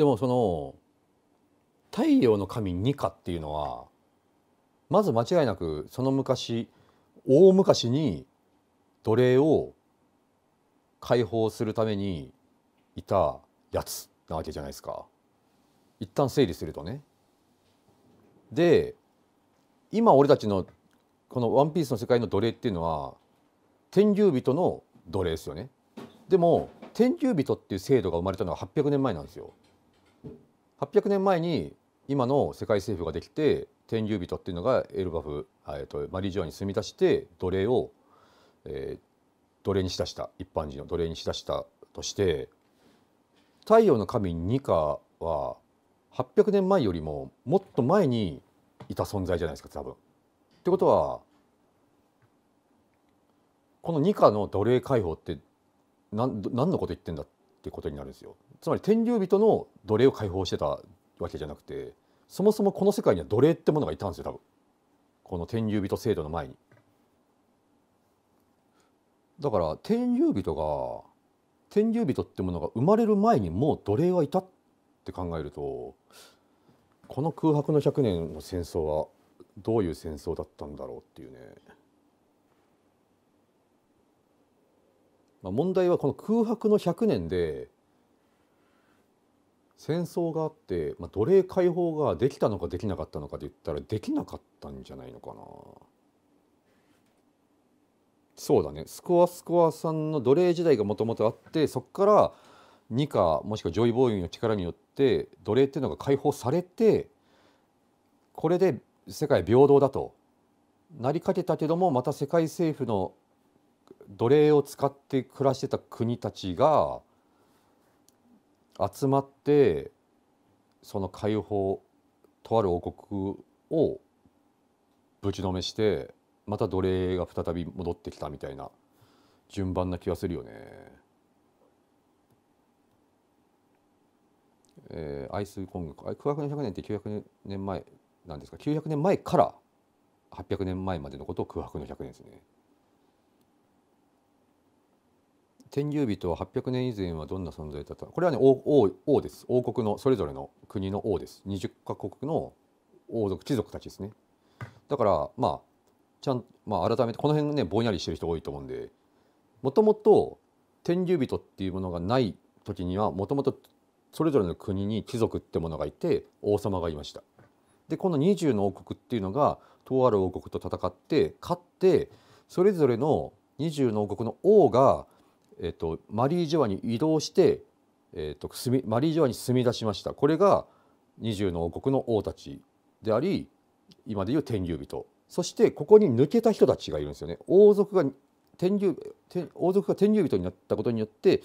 でもその太陽の神ニカっていうのはまず間違いなくその昔大昔に奴隷を解放するためにいたやつなわけじゃないですか。一旦整理するとね。で今俺たちのこの「ワンピースの世界の奴隷っていうのは天竜人の奴隷ですよね。でも天竜人っていう制度が生まれたのは800年前なんですよ。800年前に今の世界政府ができて天竜人っていうのがエルバフ、えー、とマリージョアに住み出して奴隷を、えー、奴隷にしだした一般人の奴隷にしだしたとして太陽の神ニカは800年前よりももっと前にいた存在じゃないですか多分。ってことはこのニカの奴隷解放って何何のこと言ってんだってってことになるんですよつまり天竜人の奴隷を解放してたわけじゃなくてそもそもこの世界には奴隷ってものがいたんですよ多分この天竜人制度の前にだから天竜人が天竜人ってものが生まれる前にもう奴隷はいたって考えるとこの空白の100年の戦争はどういう戦争だったんだろうっていうね。まあ、問題はこの空白の100年で戦争があって、まあ、奴隷解放ができたのかできなかったのかで言ったらできなかったんじゃないのかな。そうだねスコアスコアさんの奴隷時代がもともとあってそこから二課もしくはジョイボーイの力によって奴隷っていうのが解放されてこれで世界平等だとなりかけたけどもまた世界政府の奴隷を使って暮らしてた国たちが集まってその解放とある王国をぶちのめしてまた奴隷が再び戻ってきたみたいな順番な気がするよね。えー、アイスコング空白の100年って900年前なんですか900年前から800年前までのことを空白の100年ですね。天竜人は800年以前はどんな存在だったこれはね王王王です王国のそれぞれの国の王です20カ国の王族貴族たちですねだからまあちゃん、まあ、改めてこの辺ねぼんやりしてる人多いと思うんでもともと天竜人っていうものがない時にはもともとそれぞれの国に貴族ってものがいて王様がいました。でこの20の王国っていうのがとある王国と戦って勝ってそれぞれの20の王国の王がえっと、マリー・ジョアに移動して、えっと、マリー・ジョアに住み出しましたこれが二重の王国の王たちであり今でいう天竜人そしてここに抜けた人たちがいるんですよね王族が天竜王族が天竜人になったことによって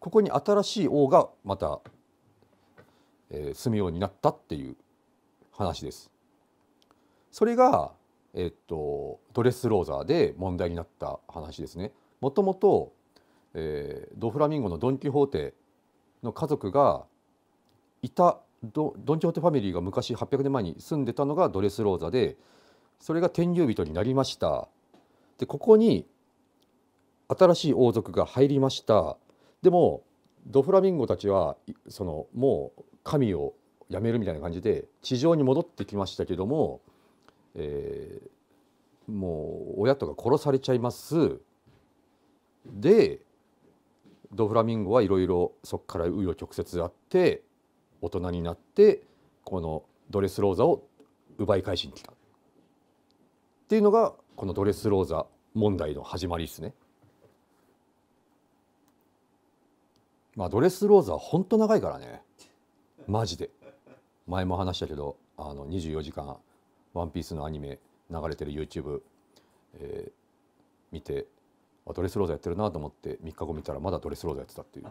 ここに新しい王がまた、えー、住むようになったっていう話です。それが、えっと、ドレスローザーで問題になった話ですね。もともとえー、ドフラミンゴのドン・キホーテの家族がいたドン・キホーテファミリーが昔800年前に住んでたのがドレスローザでそれが天竜人になりましたでここに新しい王族が入りましたでもドフラミンゴたちはそのもう神をやめるみたいな感じで地上に戻ってきましたけども、えー、もう親とか殺されちゃいますでド・フラミンゴはいろいろそこから紆余曲折あって大人になってこのドレスローザを奪い返しに来たっていうのがこのドレスローザ問題の始まりですね。まあドレスローザは本当長いからねマジで前も話したけどあの24時間「ワンピースのアニメ流れてる YouTube、えー、見てドレスローザやってるなと思って3日後見たらまだドレスローザやってたっていう